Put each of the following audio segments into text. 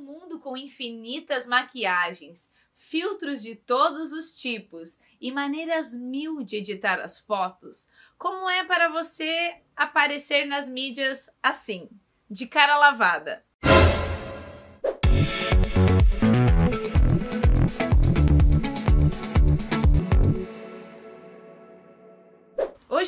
mundo com infinitas maquiagens, filtros de todos os tipos e maneiras mil de editar as fotos, como é para você aparecer nas mídias assim, de cara lavada?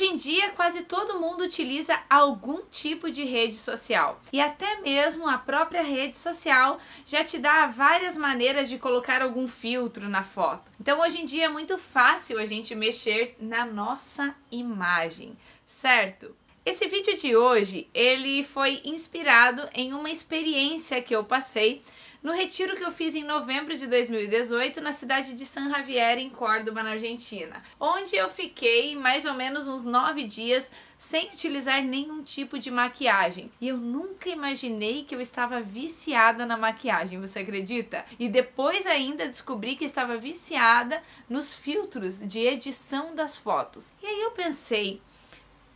Hoje em dia, quase todo mundo utiliza algum tipo de rede social e até mesmo a própria rede social já te dá várias maneiras de colocar algum filtro na foto. Então, hoje em dia é muito fácil a gente mexer na nossa imagem, certo? Esse vídeo de hoje, ele foi inspirado em uma experiência que eu passei no retiro que eu fiz em novembro de 2018 na cidade de San Javier, em Córdoba, na Argentina, onde eu fiquei mais ou menos uns nove dias sem utilizar nenhum tipo de maquiagem. E eu nunca imaginei que eu estava viciada na maquiagem, você acredita? E depois ainda descobri que estava viciada nos filtros de edição das fotos. E aí eu pensei,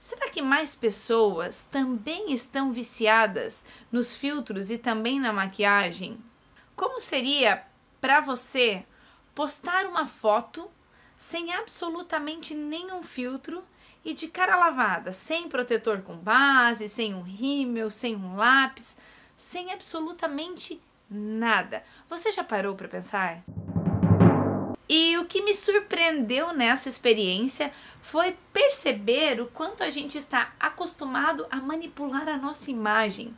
Será que mais pessoas também estão viciadas nos filtros e também na maquiagem? Como seria para você postar uma foto sem absolutamente nenhum filtro e de cara lavada, sem protetor com base, sem um rímel, sem um lápis, sem absolutamente nada. Você já parou para pensar? E o que me surpreendeu nessa experiência foi perceber o quanto a gente está acostumado a manipular a nossa imagem.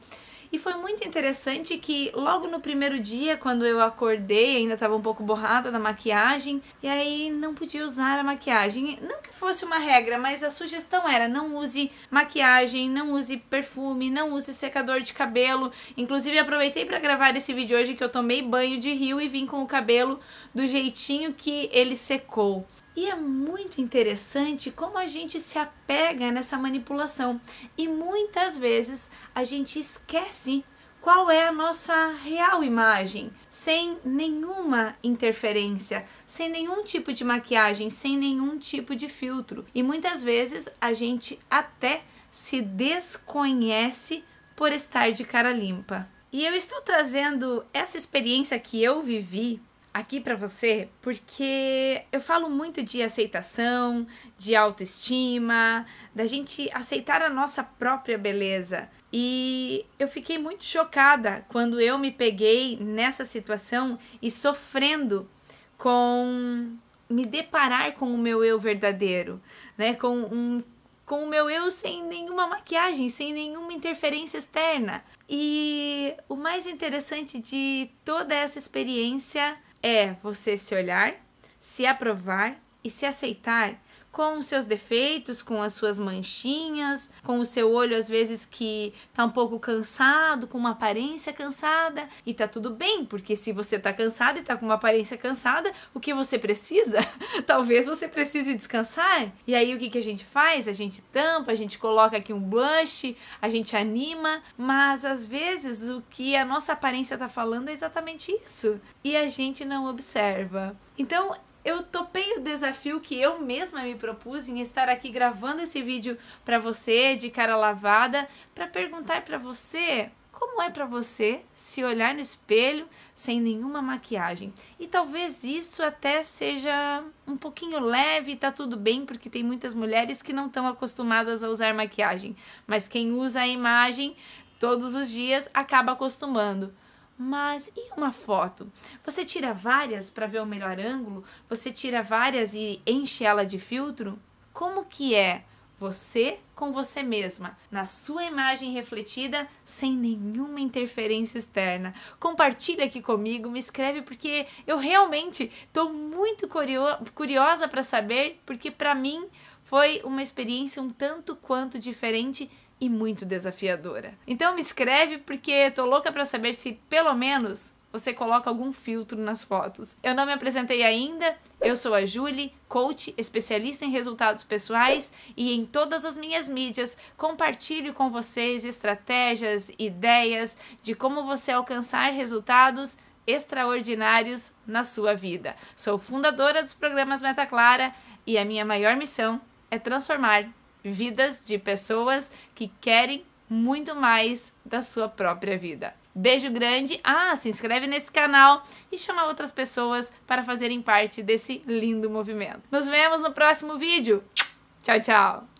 E foi muito interessante que logo no primeiro dia, quando eu acordei, ainda estava um pouco borrada da maquiagem, e aí não podia usar a maquiagem. Não que fosse uma regra, mas a sugestão era não use maquiagem, não use perfume, não use secador de cabelo. Inclusive aproveitei para gravar esse vídeo hoje que eu tomei banho de rio e vim com o cabelo do jeitinho que ele secou. E é muito interessante como a gente se apega nessa manipulação e muitas vezes a gente esquece qual é a nossa real imagem, sem nenhuma interferência, sem nenhum tipo de maquiagem, sem nenhum tipo de filtro. E muitas vezes a gente até se desconhece por estar de cara limpa. E eu estou trazendo essa experiência que eu vivi aqui para você porque eu falo muito de aceitação, de autoestima, da gente aceitar a nossa própria beleza. E eu fiquei muito chocada quando eu me peguei nessa situação e sofrendo com me deparar com o meu eu verdadeiro, né? Com um com o meu eu sem nenhuma maquiagem, sem nenhuma interferência externa. E o mais interessante de toda essa experiência é você se olhar, se aprovar e se aceitar com os seus defeitos, com as suas manchinhas, com o seu olho às vezes que tá um pouco cansado, com uma aparência cansada, e tá tudo bem, porque se você tá cansado e tá com uma aparência cansada, o que você precisa? Talvez você precise descansar. E aí o que, que a gente faz? A gente tampa, a gente coloca aqui um blush, a gente anima, mas às vezes o que a nossa aparência tá falando é exatamente isso. E a gente não observa. Então, eu topei o desafio que eu mesma me propus em estar aqui gravando esse vídeo para você de cara lavada, para perguntar para você como é para você se olhar no espelho sem nenhuma maquiagem. E talvez isso até seja um pouquinho leve, tá tudo bem, porque tem muitas mulheres que não estão acostumadas a usar maquiagem, mas quem usa a imagem todos os dias acaba acostumando. Mas e uma foto? Você tira várias para ver o melhor ângulo? Você tira várias e enche ela de filtro? Como que é você com você mesma, na sua imagem refletida, sem nenhuma interferência externa. Compartilha aqui comigo, me escreve porque eu realmente estou muito curiosa para saber, porque para mim foi uma experiência um tanto quanto diferente e muito desafiadora. Então me escreve porque tô louca para saber se pelo menos você coloca algum filtro nas fotos. Eu não me apresentei ainda, eu sou a Julie, coach, especialista em resultados pessoais e em todas as minhas mídias compartilho com vocês estratégias, ideias de como você alcançar resultados extraordinários na sua vida. Sou fundadora dos programas Meta Clara e a minha maior missão é transformar vidas de pessoas que querem muito mais da sua própria vida. Beijo grande. Ah, se inscreve nesse canal e chama outras pessoas para fazerem parte desse lindo movimento. Nos vemos no próximo vídeo. Tchau, tchau.